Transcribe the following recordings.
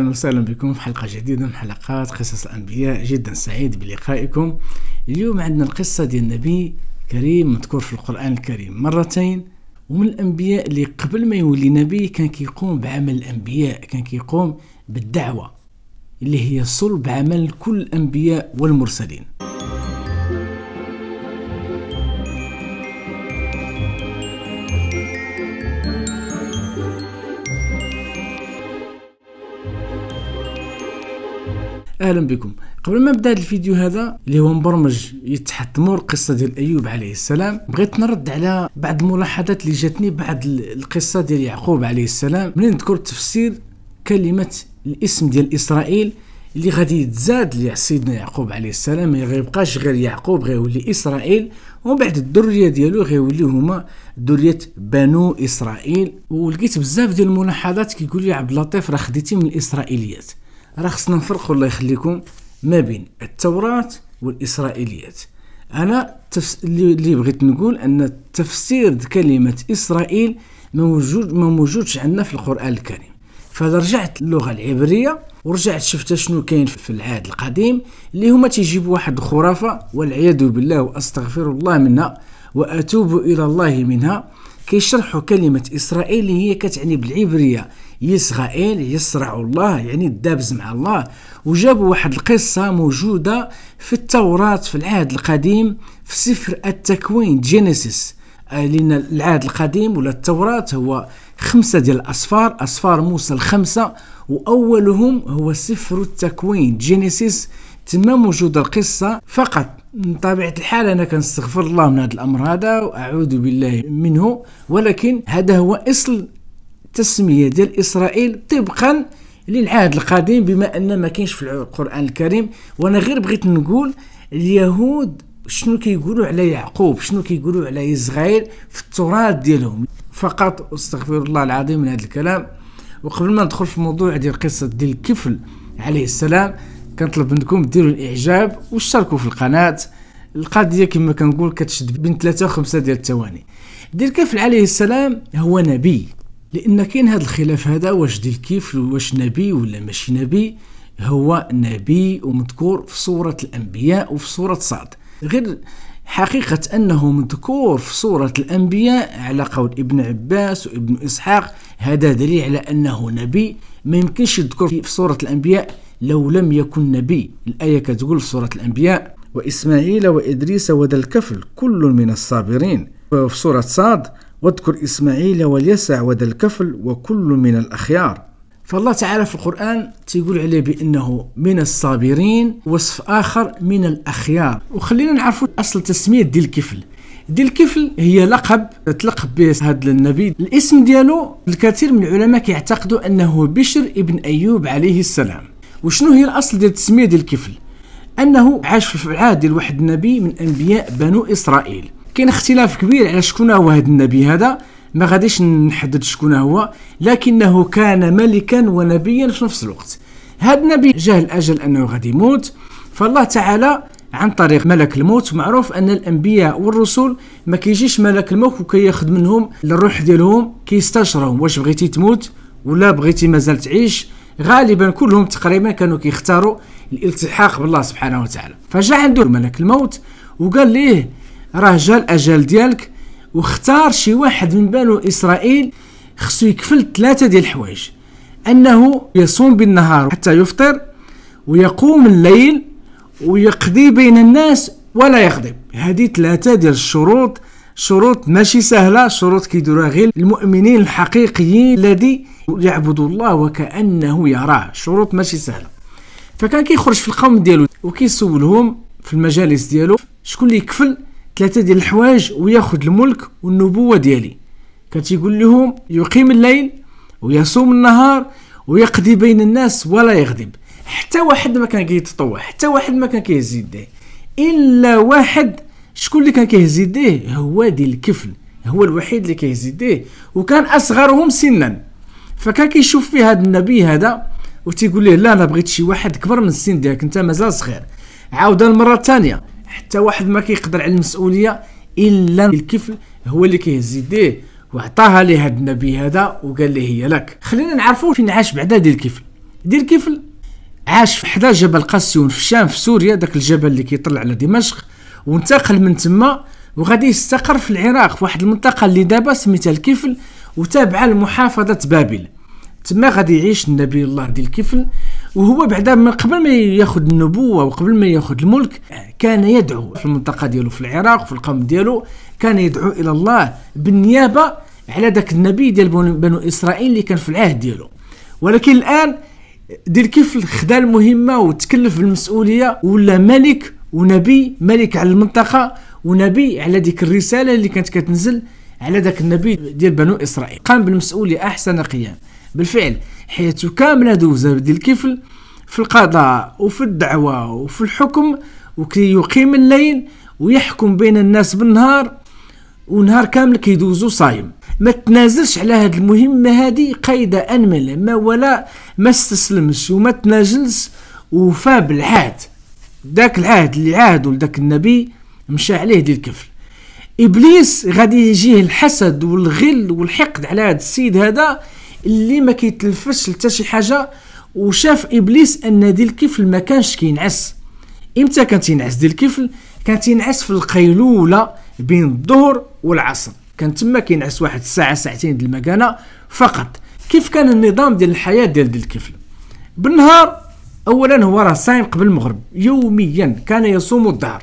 أهلا وسهلا بكم في حلقة جديدة من حلقات قصص الأنبياء جدا سعيد بلقائكم اليوم عندنا القصة ديال النبي كريم مذكور في القرآن الكريم مرتين ومن الأنبياء اللي قبل ما يولي نبي كان كيقوم بعمل الأنبياء كان كيقوم بالدعوة اللي هي صلب عمل كل الأنبياء والمرسلين اهلا بكم قبل ما نبدا هذا الفيديو هذا اللي هو مبرمج يتحطموا القصه ديال ايوب عليه السلام بغيت نرد على بعض الملاحظات اللي جاتني بعد القصه ديال يعقوب عليه السلام ملي نذكر تفسير كلمه الاسم ديال اسرائيل اللي غادي يتزاد لسيدنا يعقوب عليه السلام ما يعني غيبقاش غير يعقوب غيولي اسرائيل ومن بعد الذريه ديالو غيولي هما ذريه بنو اسرائيل ولقيت بزاف ديال الملاحظات كيقول لي عبد اللطيف راه خديتي من الاسرائيليات راه خصنا نفرقوا الله يخليكم ما بين التوراة والإسرائيليات أنا تفس... اللي بغيت نقول أن تفسير كلمة إسرائيل ما موجود ما موجودش عندنا في القرآن الكريم فاذا رجعت للغة العبرية ورجعت شفت شنو كاين في العهد القديم اللي هما تيجيبوا واحد الخرافة والعياذ بالله وأستغفر الله منها وأتوب إلى الله منها كيشرحوا كلمة إسرائيل اللي هي كتعني بالعبرية إسرائيل يصرع الله يعني الدابز مع الله وجابوا واحد القصة موجودة في التوراة في العهد القديم في سفر التكوين جينيسيس آه، لأن العهد القديم ولا التوراة هو خمسة ديال الأسفار أسفار موسى الخمسة وأولهم هو سفر التكوين جينيسيس تما موجودة القصة فقط من طبيعة الحال أنا كنستغفر الله من هذا الأمر هذا وأعوذ بالله منه ولكن هذا هو أصل التسميه ديال اسرائيل طبقا للعهد القديم بما ان ما كاينش في القران الكريم وانا غير بغيت نقول اليهود شنو كيقولوا على يعقوب شنو كيقولوا على اسرائيل في التراث ديالهم فقط استغفر الله العظيم من هذا الكلام وقبل ما ندخل في الموضوع ديال قصه ديال الكفل عليه السلام كنطلب منكم ديروا الاعجاب واشتركوا في القناه القضيه كما كنقول كتشد بين 3 و 5 ديال الثواني ديال الكفل عليه السلام هو نبي لان كاين هذا الخلاف هذا واش ديال كيف واش نبي ولا ماشي نبي هو نبي ومذكور في سوره الانبياء وفي سوره صعد غير حقيقة أنه مذكور في سورة الأنبياء على قول ابن عباس وابن إسحاق هذا دليل على أنه نبي ما يمكنش يذكر في سورة الأنبياء لو لم يكن نبي الآية كتقول في سورة الأنبياء وإسماعيل وإدريس وذا الكفل كل من الصابرين وفي سورة صاد واذكر إسماعيل واليسع وذا الكفل وكل من الأخيار فالله تعالى في القرآن تيقول عليه بأنه من الصابرين وصف آخر من الأخيار وخلينا نعرفوا أصل تسمية ديال الكفل ديال الكفل هي لقب تلقب به هذا النبي الاسم ديالو الكثير من العلماء كيعتقدوا أنه بشر ابن أيوب عليه السلام وشنو هي الأصل ديال التسمية ديال الكفل أنه عاش في العهد ديال واحد النبي من أنبياء بنو إسرائيل كاين اختلاف كبير على شكون هو هذا النبي هذا ما غاديش نحدد شكون هو لكنه كان ملكا ونبيا في نفس الوقت هذا النبي جاء الاجل انه غادي يموت فالله تعالى عن طريق ملك الموت معروف ان الانبياء والرسل ما كيجيش ملك الموت وكياخذ منهم الروح ديالهم كيستشرهم واش بغيتي تموت ولا بغيتي مازال تعيش غالبا كلهم تقريبا كانوا كيختاروا الالتحاق بالله سبحانه وتعالى فجاء عنده ملك الموت وقال ليه راه جا الاجل ديالك واختار شي واحد من بنو اسرائيل خصو يكفل ثلاثه ديال الحوايج انه يصوم بالنهار حتى يفطر ويقوم الليل ويقضي بين الناس ولا يغضب هذه ثلاثه ديال الشروط شروط ماشي سهله شروط كيديروها غير المؤمنين الحقيقيين الذي يعبد الله وكانه يراه شروط ماشي سهله فكان كيخرج في القوم ديالو وكيسولهم في المجالس ديالو شكون اللي يكفل ثلاثه ديال الحوايج وياخذ الملك والنبوه ديالي كان تيقول لهم يقيم الليل ويصوم النهار ويقضي بين الناس ولا يغضب حتى واحد ما كان كيتطوع حتى واحد ما كان كيهز يديه الا واحد شكون اللي كان كيهز يديه هو ديال الكفل هو الوحيد اللي كيهز يديه وكان اصغرهم سنا فكان كيشوف فيه هذا النبي هذا وتيقول ليه لا انا بغيت شي واحد كبر من السن ديالك انت مازال صغير عاود المره الثانيه حتى واحد ما كيقدر على المسؤوليه الا الكفل هو اللي كيهز يديه وعطاها لهذا النبي هذا وقال ليه هي لك خلينا نعرفوا فين عاش بعدا دير كفل دير كفل عاش في حدا جبل قاسيون في الشام في سوريا داك الجبل اللي كيطلع على دمشق وانتقل من تما وغادي يستقر في العراق في واحد المنطقه اللي دابا سميتها الكفل وتابعه لمحافظه بابل تما غادي يعيش النبي الله ديال الكفل وهو بعدا من قبل ما ياخذ النبوه وقبل ما ياخذ الملك كان يدعو في المنطقه ديالو في العراق وفي القوم ديالو كان يدعو الى الله بالنيابه على ذاك النبي ديال بنو اسرائيل اللي كان في العهد ديالو ولكن الان دير كيف خدا المهمه وتكلف بالمسؤوليه ولا ملك ونبي ملك على المنطقه ونبي على ديك الرساله اللي كانت كتنزل على ذاك النبي ديال بنو اسرائيل قام بالمسؤوليه احسن قيام بالفعل حياته كامله دوزها ديال الكفل في القضاء وفي الدعوه وفي الحكم وكي يقيم الليل ويحكم بين الناس بالنهار ونهار كامل كيدوزو صايم ما تنازلش على هاد المهمة هادي قيد أنمل ما ولا ما استسلمش وما تنازلش وفا بالعهد داك العهد اللي عاهدو لداك النبي مشى عليه ديال الكفل إبليس غادي يجيه الحسد والغل والحقد على هاد السيد هذا اللي ما كيتلفش لتا شي حاجه وشاف ابليس ان دي الكفل ما كانش كينعس امتى كان تينعس دي الكفل كان تينعس في القيلوله بين الظهر والعصر كان تما كينعس واحد الساعه ساعتين ديال المكانه فقط كيف كان النظام ديال الحياه ديال دي الكفل بالنهار اولا هو راه صايم قبل المغرب يوميا كان يصوم الدهر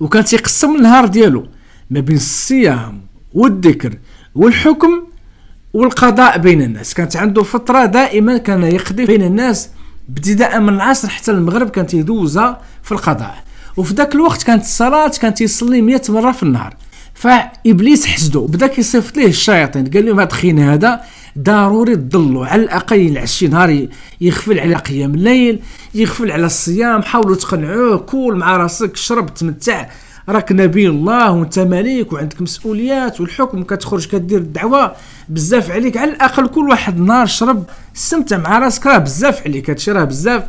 وكان تيقسم النهار ديالو ما بين الصيام والذكر والحكم والقضاء بين الناس كانت عنده فترة دائما كان يقضي بين الناس ابتداء من العصر حتى المغرب كانت تيدوزها في القضاء وفي ذاك الوقت كانت الصلاة كانت يصلي 100 مرة في النهار فابليس حسدو بدا كيصيفط ليه الشياطين قال لهم هذا خين هذا ضروري تضلوا على الاقل العشي نهار يغفل على قيام الليل يغفل على الصيام حاولوا تقنعوه كول مع راسك شرب تمتع راك نبي الله وانت ملك وعندك مسؤوليات والحكم كتخرج كدير الدعوه بزاف عليك على الاقل كل واحد نار شرب استمتع مع راسك راه بزاف عليك هادشي راه بزاف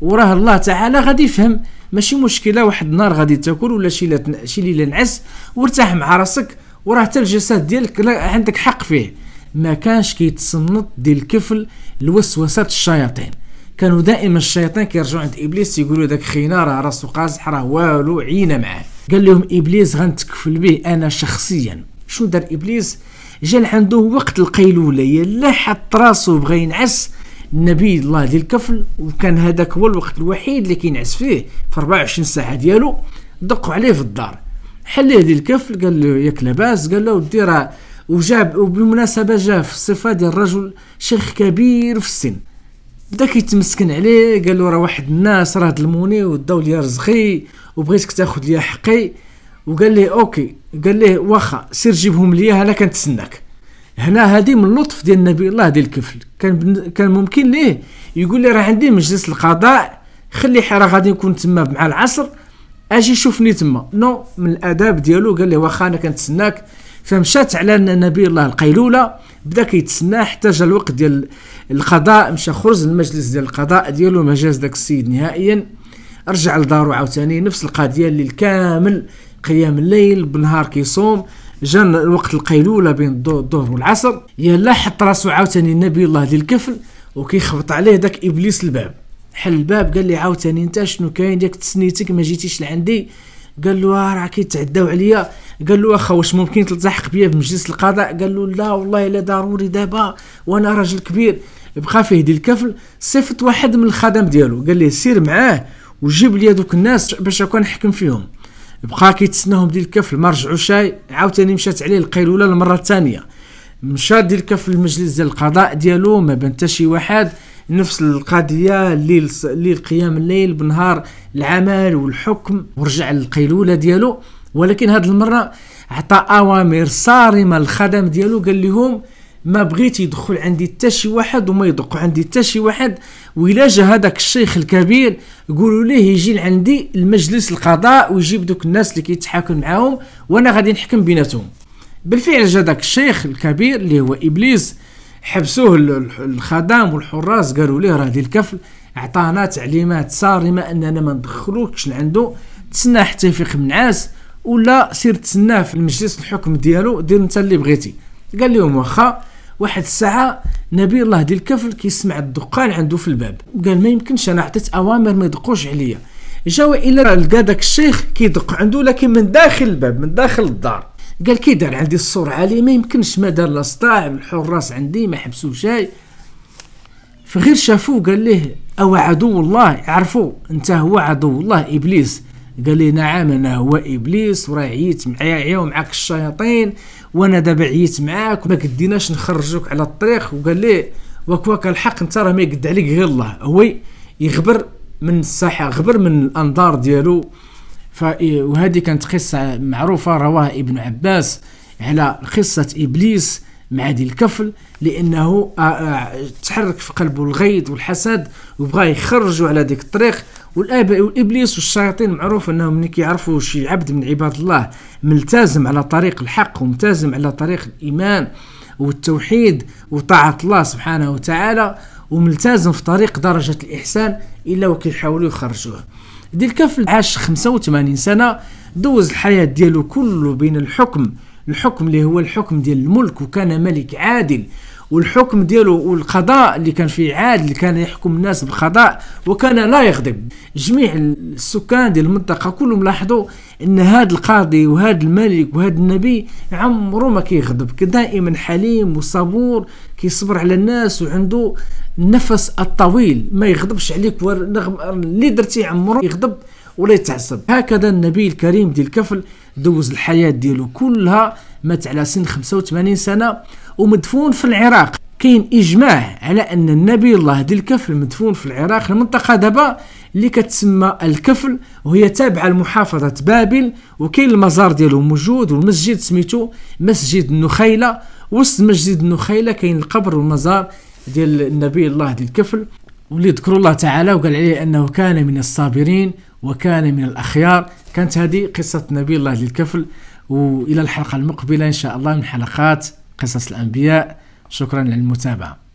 وراه الله تعالى غادي يفهم ماشي مشكله واحد النهار غادي تاكل ولا شي شي ليله نعس وارتاح مع راسك وراه حتى الجسد ديالك عندك حق فيه ما كانش كيتصنط ديال الكفل لوسوسات الشياطين كانوا دائما الشياطين كيرجعوا عند ابليس يقولوا داك خينا راه راسو قازح راه والو عينا معاه قال لهم ابليس غنتكفل به انا شخصيا شو دار ابليس جا عنده وقت القيلوله يلا حط راسو بغى ينعس النبي الله ديال الكفل وكان هذاك هو الوقت الوحيد اللي كينعس فيه في 24 ساعه ديالو دقوا عليه في الدار حليه ديال الكفل قال له ياك لاباس قال له ودي راه وجاب وبالمناسبه جاء في الصفه ديال رجل شيخ كبير في السن بدا كيتمسكن عليه قال له راه واحد الناس راه ظلموني وداو ليا رزقي وبغيتك تاخذ ليا حقي وقال ليه اوكي قال ليه واخا سير جيبهم ليا انا كنتسناك هنا هذه من اللطف ديال نبي الله ديال الكفل كان كان ممكن إيه، ليه يقول لي راه عندي مجلس القضاء خلي راه غادي نكون تما مع العصر اجي شوفني تما نو no. من الاداب ديالو قال ليه واخا انا كنتسناك فمشات على نبي الله القيلوله بدا كيتسنى حتى جا الوقت ديال القضاء مشى خرج المجلس ديال القضاء ديالو ما جاز داك السيد نهائيا رجع لدارو عاوتاني نفس القضيه اللي كامل قيام الليل بالنهار كيصوم جا وقت القيلوله بين الظهر والعصر يلا حط راسو عاوتاني نبي الله ديال الكفل وكيخبط عليه داك ابليس الباب حل الباب قال لي عاوتاني انت شنو كاين ياك تسنيتك ما جيتيش لعندي قال له آه، راه كيتعداو عليا قال له اخا واش ممكن تلتحق بيا بمجلس القضاء قال له لا والله الا ضروري دابا وانا راجل كبير بقى فيه ديال الكفل صيفط واحد من الخدم ديالو قال ليه سير معاه وجيب لي دوك الناس باش اكون نحكم فيهم بقى كيتسناهم ديال الكفل ما رجعوا شاي عاوتاني مشات عليه القيلوله المره الثانيه مشى ديال الكفل المجلس ديال القضاء ديالو ما بان حتى شي واحد نفس القضيه الليل الليل قيام الليل بالنهار العمل والحكم ورجع للقيلوله ديالو ولكن هاد المره عطى اوامر صارمه للخدم ديالو قال لهم ما بغيت يدخل عندي حتى شي واحد وما يدق عندي حتى شي واحد ويلا جا هذاك الشيخ الكبير قولوا ليه يجي لعندي المجلس القضاء ويجيب دوك الناس اللي كيتحاكم معاهم وانا غادي نحكم بيناتهم بالفعل جا داك الشيخ الكبير اللي هو ابليس حبسوه الخدام والحراس قالوا ليه راه ديال الكفل عطانا تعليمات صارمه اننا ما ندخلوكش لعندو تسنى حتى يفيق عاس ولا سير تسناه في المجلس الحكم ديالو دير انت اللي بغيتي قال لهم واخا واحد الساعه نبي الله ديال الكفل كيسمع الدقان عنده في الباب قال ما يمكنش انا عطيت اوامر ما يدقوش عليا جاوا الى لقى داك الشيخ كيدق عنده لكن من داخل الباب من داخل الدار قال كي دار عندي السرعه عاليه ما يمكنش ما دار لا صداع الحراس عندي ما حبسوا شاي فغير شافوه قال ليه او عدو الله عرفوا انت هو عدو الله ابليس قال لي نعم انا هو ابليس وراه عييت معايا عياو معاك الشياطين وانا دابا عييت معاك وما كديناش نخرجوك على الطريق وقال لي وكواك الحق انت راه ما يقد عليك غير الله هو يغبر من الساحه غبر من الانظار ديالو وهذه كانت قصة معروفة رواها ابن عباس على قصة إبليس مع دي الكفل لأنه آه، آه، تحرك في قلبه الغيظ والحسد وبغى يخرجوا على ذيك الطريق والآباء والإبليس والشياطين معروف أنهم من كيعرفوا شي عبد من عباد الله ملتزم على طريق الحق وملتزم على طريق الإيمان والتوحيد وطاعة الله سبحانه وتعالى وملتزم في طريق درجة الإحسان إلا وكيحاولوا يخرجوه ديال كفل عاش 85 سنه دوز الحياه ديالو كله بين الحكم الحكم اللي هو الحكم ديال الملك وكان ملك عادل والحكم ديالو والقضاء اللي كان فيه عادل كان يحكم الناس بالقضاء وكان لا يغضب جميع السكان ديال المنطقه كلهم لاحظوا ان هذا القاضي وهذا الملك وهذا النبي عمره ما كيغضب دائما حليم وصبور كيصبر على الناس وعنده النفس الطويل ما يغضبش عليك اللي درتي عمره يغضب ولا يتعصب هكذا النبي الكريم ديال الكفل دوز الحياه ديالو كلها مات على سن 85 سنه ومدفون في العراق كاين اجماع على ان النبي الله ديال الكفل مدفون في العراق المنطقه دابا اللي كتسمى الكفل وهي تابعه لمحافظه بابل وكاين المزار ديالو موجود والمسجد سميتو مسجد النخيله وسط مسجد النخيله كاين القبر والمزار ديال النبي الله ديال الكفل واللي ذكر الله تعالى وقال عليه انه كان من الصابرين وكان من الاخيار كانت هذه قصه نبي الله ديال الكفل والى الحلقه المقبله ان شاء الله من حلقات قصص الانبياء شكرا للمتابعه